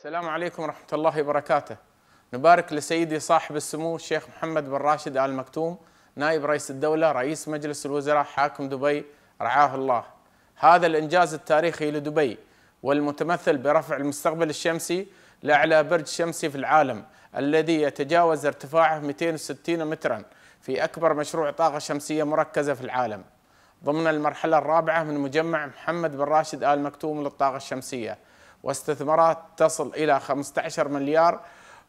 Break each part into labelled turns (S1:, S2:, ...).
S1: السلام عليكم ورحمة الله وبركاته نبارك لسيدي صاحب السمو الشيخ محمد بن راشد آل مكتوم نائب رئيس الدولة رئيس مجلس الوزراء حاكم دبي رعاه الله هذا الإنجاز التاريخي لدبي والمتمثل برفع المستقبل الشمسي لأعلى برج شمسي في العالم الذي يتجاوز ارتفاعه 260 مترا في أكبر مشروع طاقة شمسية مركزة في العالم ضمن المرحلة الرابعة من مجمع محمد بن راشد آل مكتوم للطاقة الشمسية واستثمارات تصل إلى 15 مليار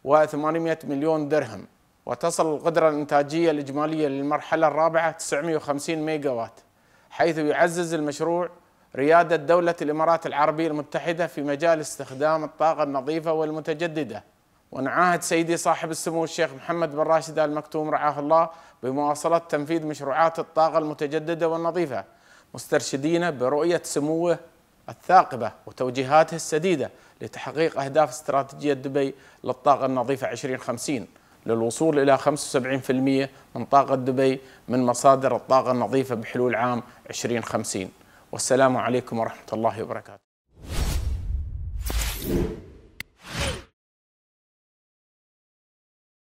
S1: و800 مليون درهم وتصل القدرة الإنتاجية الإجمالية للمرحلة الرابعة 950 ميجا وات حيث يعزز المشروع ريادة دولة الإمارات العربية المتحدة في مجال استخدام الطاقة النظيفة والمتجددة ونعاهد سيدي صاحب السمو الشيخ محمد بن راشد آل مكتوم رعاه الله بمواصلة تنفيذ مشروعات الطاقة المتجددة والنظيفة مسترشدين برؤية سموه الثاقبة وتوجيهاتها السديدة لتحقيق أهداف استراتيجية دبي للطاقة النظيفة 2050 للوصول إلى 75% من طاقة دبي من مصادر الطاقة النظيفة بحلول عام 2050 والسلام عليكم ورحمة الله وبركاته